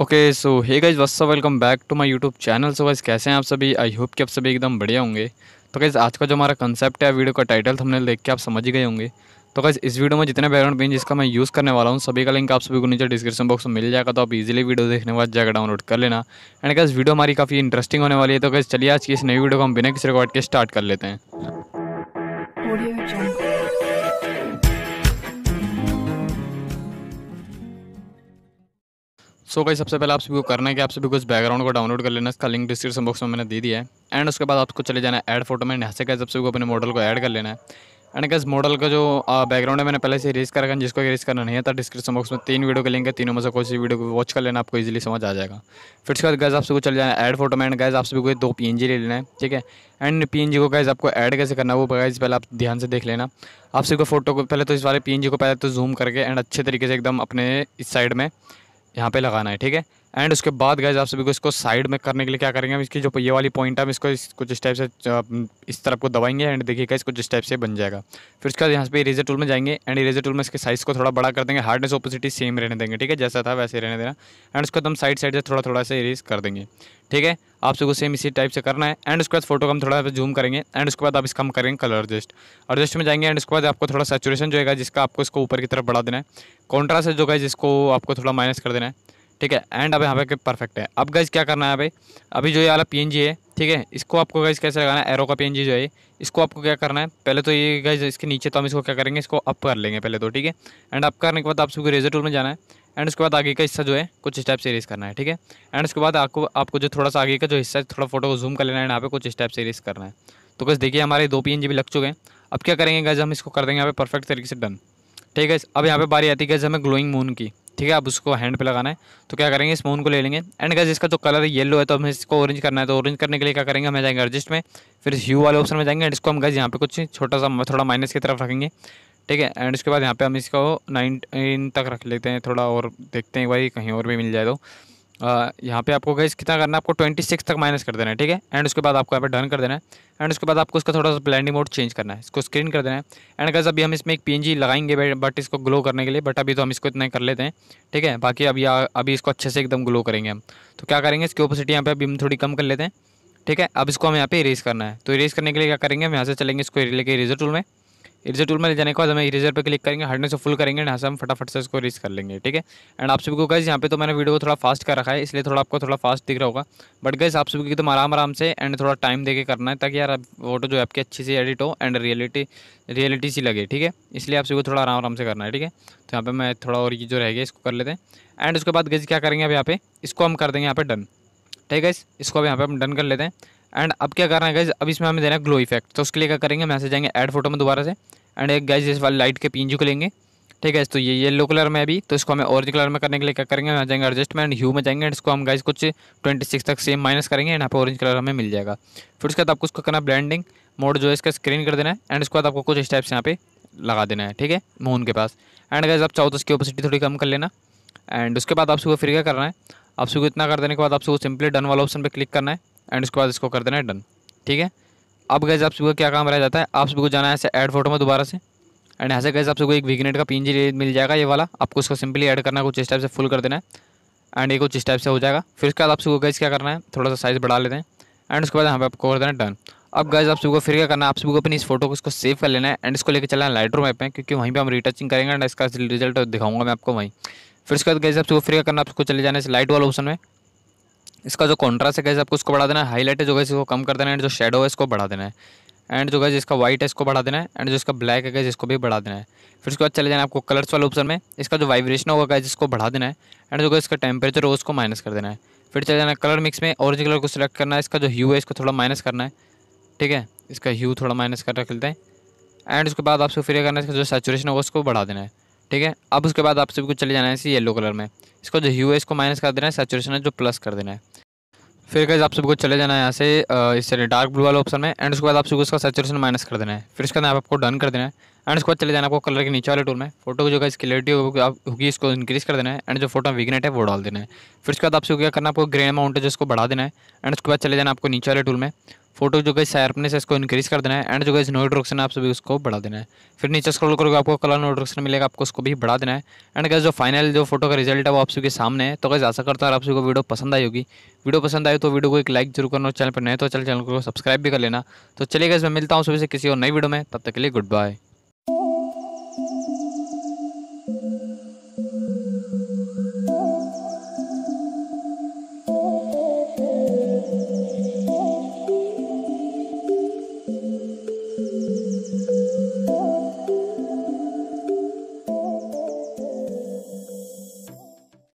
okay so hey guys वस्सा welcome back to my YouTube channel so वाइज कैसे हैं आप सभी आई होप कि आप सभी एकदम बढ़िया होंगे तो गाइज़ आज का जो हमारा कंसेप्ट है वीडियो का टाइटल थंबनेल देख के आप समझ गए होंगे तो गाइज़ इस वीडियो में जितने बैकग्राउंड पेन जिसका मैं यूज़ करने वाला हूँ सभी का लिंक आप सभी को नीचे डिस्क्रिप्शन बॉक्स में मिल जाएगा तो आप इजीली वीडियो देखने के बाद जाकर डाउनलोड कर लेना एंड गाइज़ वीडियो हमारी काफ़ी इंटरेस्टिंग होने वाली है तो गाइज़ चलिए आज की इस नई वीडियो को हम बिना किसी रिकॉर्ड के स्टार्ट कर लेते हैं सो so, भाई सबसे पहले आप सभी को करना है कि आप सभी को इस बैकग्राउंड को डाउनलोड कर लेना इसका लिंक डिस्क्रिप्शन बॉक्स में मैंने दे दिया है एंड उसके बाद आपको चले जाना है ऐड फोटो में यहाँ से कैसे सबसे को अपने मॉडल को ऐड कर लेना है एंड कैसे मॉडल का जो बैकग्राउंड है मैंने पहले से रेज कर रखा है जिसको रेज करना नहीं था डिस्क्रिप्शन बॉक्स में तीन वीडियो के लिंक है तीनों में से कोई सी वीडियो को वॉच कर लेना आपको इजीली समझ आ जाएगा फिर उसके बाद गैस आप सबको चले जाना ऐड फोटो में एंड गैस आप सभी को दो पी ले लेना है ठीक है एंड पी को गैस आपको ऐड कैसे करना है वो गैस पहले आप ध्यान से देख लेना आप सबको फोटो को पहले तो इस वाले पी को पहले तो जूम करके एंड अच्छे तरीके से एकदम अपने इस साइड में यहाँ पे लगाना है ठीक है एंड उसके बाद गए आप सभी को इसको साइड में करने के लिए क्या करेंगे हम इसकी जो ये वाली पॉइंट है हम इसको इस, कुछ इस टाइप से इस तरफ को दबाएंगे एंड देखिएगा इसको जिस टाइप से बन जाएगा फिर उसके बाद यहाँ पे इरेजर टूल में जाएंगे एंड इरेजर टूल में इसके साइज़ को थोड़ा बड़ा कर देंगे हार्डनेस ओपोसिटी सेम रहने देंगे ठीक है जैसा था वैसे रहने देना एंड उसके बाद हम साइड साइड से थोड़ा थोड़ा सा इरेज कर देंगे ठीक है आप सबको सेम इसी टाइप से करना है एंड उसके बाद फोटो को हम थोड़ा जूम करेंगे एंड उसके बाद आप इसका हम करेंगे कलर एडजस्ट एडजस्ट में जाएंगे एंड उसके बाद आपको थोड़ा सेचुरेशन जो है जिसका आपको इसको ऊपर की तरफ बढ़ा देना है कॉन्ट्रास्ट जो है जिसको आपको थोड़ा माइनस कर देना है ठीक है एंड अब यहाँ पे परफेक्ट है अब गैस क्या करना है अभी अभी जो ये वाला पी है ठीक है इसको आपको गैस कैसे लगाना है एरो का पी जो है इसको आपको क्या करना है पहले तो ये गैस इसके नीचे तो हम इसको क्या करेंगे इसको अप कर लेंगे पहले तो ठीक है एंड अप करने के बाद आप सबको रेजर टूल में जाना है एंड उसके बाद आगे का हिस्सा जो है कुछ स्टेप से रेस करना है ठीक है एंड उसके बाद आपको आपको जो थोड़ा सा आगे का जो हिस्सा है थोड़ा फोटो को जूम कर लेना है यहाँ पे कुछ स्टेप से रेस करना है तो गैस देखिए हमारे दो पी भी लग चुके हैं अब क्या करेंगे गैस हम इसको कर देंगे यहाँ पे परफेक्ट तरीके से डन ठीक है अब यहाँ पे बारी आती है गैस हमें ग्लोइंग मून की ठीक है आप उसको हैंड पे लगाना है तो क्या करेंगे इस मून को ले लेंगे एंड गैस इसका जो कलर येलो है तो हमें इसको ऑरेंज करना है तो ऑरेंज करने के लिए क्या करेंगे हमें जाएंगे एडजस्ट में फिर इस यू वाले ऑप्शन में जाएंगे एंड इसको हम गैस यहाँ पे कुछ छोटा सा थोड़ा माइनस की तरफ रखेंगे ठीक है एंड उसके बाद यहाँ पे हम इसको नाइनटीन तक रख लेते हैं थोड़ा और देखते हैं भाई कहीं और भी मिल जाए तो यहाँ पे आपको गैस कितना करना है आपको ट्वेंटी सिक्स तक माइनस कर देना है ठीक है एंड उसके बाद आपको यहाँ पे डन कर देना है एंड उसके बाद आपको इसका थोड़ा सा ब्लैंडिंग मोड चेंज करना है इसको स्क्रीन कर देना है एंड गैस अभी हम इसमें एक पीएनजी लगाएंगे बट इसको ग्लो करने के लिए बट अभी तो हम इसको इतना कर लेते हैं ठीक है बाकी अभी अभी इसको अच्छे से एकदम ग्लो करेंगे हम तो क्या करेंगे इसकी ओपोसिटी यहाँ पर अभी हम थोड़ी कम कर लेते हैं ठीक है अब इसको हम यहाँ पे इरेज करना है तो इरेज करने के लिए क्या करेंगे हम यहाँ से चलेंगे इसको लेके इरेजर टूल में इरेजर टूल में ले जाने के बाद हमें इरेजर पर क्लिक करेंगे हटने से फुल करेंगे यहाँ से हम फटाफट से इसको रेस कर लेंगे ठीक है एंड आप सभी को गैस यहाँ पे तो मैंने वीडियो को थोड़ा फास्ट कर रखा है इसलिए थोड़ा आपको थोड़ा फास्ट दिख रहा होगा बट गैस आप सभी को एकदम आराम आराम से एंड थोड़ा टाइम दे करना है ताकि यार फोटो तो जो आपकी अच्छी सी एडिट हो एंड रियलिटी रियलिटी सी लगे ठीक है इसलिए आप सभी को थोड़ा आराम आराम से करना है ठीक है तो यहाँ पर मैं थोड़ा और ये जो रह गया इसको कर लेते हैं एंड उसके बाद गैस क्या करेंगे अब यहाँ पे इसको हम कर देंगे यहाँ पे डन ठीक है इसको अब यहाँ पे हम डन कर लेते हैं एंड अब क्या करना है गाइज अब इसमें हमें देना है ग्लो इफेक्ट तो उसके लिए क्या करेंगे मैसेज जाएंगे ऐड फोटो में दोबारा से एंड एक गाइज इस वाले लाइट के पिंजू को लेंगे ठीक है तो ये येलो कलर में अभी तो इसको हमें ऑरेंज कलर में करने के लिए क्या करेंगे हम जाएंगे एडजस्टमेंट ह्यू में जाएंगे एंड इसको हम गाइज कुछ ट्वेंटी सिक्स तक सेम माइनस करेंगे एंड यहाँ पर ऑरेंज कलर हमें मिल जाएगा फिर उसके बाद आपको उसको करना ब्लैंडिंग मोड जो है इसका स्क्रीन कर देना है एंड उसके बाद आपको कुछ स्टेप्स यहाँ पे लगा देना है ठीक है मून के पास एंड गाइज आप चाहो तो उसकी ओपोसिटी थोड़ी कम कर लेना एंड उसके बाद आप सुबह फिर क्या करना है आप सुबह इतना कर देने के बाद आप सुबह सिंपली डन वाला ऑप्शन पर क्लिक करना है एंड उसके बाद इसको कर देना है डन ठीक है अब गए आप सबको क्या काम रह जाता है आप सबको जाना है ऐसे ऐड फोटो में दोबारा से एंड ऐसे गए आप सबको एक विगनेट का पिंजी मिल जाएगा ये वाला आपको उसको सिंपली ऐड करना है कुछ इस टाइप से फुल कर देना है एंड ये कुछ इस टाइप से हो जाएगा फिर उसके बाद आप सबको गैस क्या करना है थोड़ा सा साइज़ बढ़ा लेते हैं एंड उसके बाद यहाँ पे आपको कर देना है डन अब गैस आप सबको फिर क्या करना है आप सबको अपनी इस फोटो को इसको सेव कर लेना है एंड इसको लेकर चलना है लाइटर मैप में क्योंकि वहीं पर हम रिटचिंग करेंगे एंड इसका रिजल्ट दिखाऊंगा मैं आपको वहीं फिर उसके बाद गैस आप सबको फिर क्या करना आपको चले जाना है लाइट वाला ऑप्शन में इसका जो कॉन्ट्रास्ट है गैस आपको उसको बढ़ा देना है हाईलाइट है जो कैसे इसको कम कर देना है एंड जो शेडो है इसको बढ़ा देना है एंड जो कैसे इसका व्हाइट है इसको बढ़ा देना है एंड जो इसका ब्लैक है कैसे इसको भी बढ़ा देना है फिर उसके बाद चले जाना आपको कलर्स वाले ऑप्शन में इसका जो वाइब्रेशन होगा कैसे इसको बढ़ा देना है एंड जो गैस इसका टेम्परेचर होगा उसको माइनस कर देना है फिर चले जाना कलर मिक्स में ऑरेंज कलर को सिलेक्ट करना है इसका जो ह्यू है इसको थोड़ा माइनस करना है ठीक है इसका ह्यू थोड़ा माइनस कर रख लेते हैं एंड उसके बाद आपको फिर करना है इसका जो सेचुरेशन होगा उसको बढ़ा देना है ठीक है अब उसके बाद आप सभी को चले जाना है इसी येलो कलर में इसको जो यू है इसको माइनस कर देना है सेचुरेशन है जो प्लस कर देना है फिर कैसे आप सबको चले जाना है यहाँ से इससे डार्क ब्लू वाले ऑप्शन में एंड उसके बाद आप सबको उसका सेचुरेशन माइनस कर देना है फिर उसके बाद आपको डन कर देना है एंड उसके बाद चले जाना आपको कलर के नीचे वाले टूल में फोटो की जो है क्लियरिटी होगी होगी इसको इंक्रीज कर देना है एंड जो फोटो विगनेट है वो डाल देना है फिर उसके बाद आपसे क्या करना आपको ग्रे अमाउंट है जिसको बढ़ा देना है एंड उसके बाद चले जाना आपको नीचे वाले टूल में फोटो जो गई शार्पनेस है इसको इंक्रीज कर देना है एंड जो गई नोट रोक्शन है आप सभी उसको बढ़ा देना है फिर नीचे स्क्रॉल करोगे आपको कलर नोट रोक्शन मिलेगा आपको उसको भी बढ़ा देना है एंड गैस जो फाइनल जो फोटो का रिजल्ट है वो आप सभी के सामने है तो गैस आशा करता है आप सभी को वीडियो पसंद आई होगी वीडियो पसंद आए तो वीडियो को एक लाइक जरूर करना चैनल पर नए तो चैनल चैनल को सब्सक्राइब भी कर लेना तो चलिए गैस मैं मिलता हूँ सुबह से किसी और नई वीडियो में तब तक के लिए गुड बाय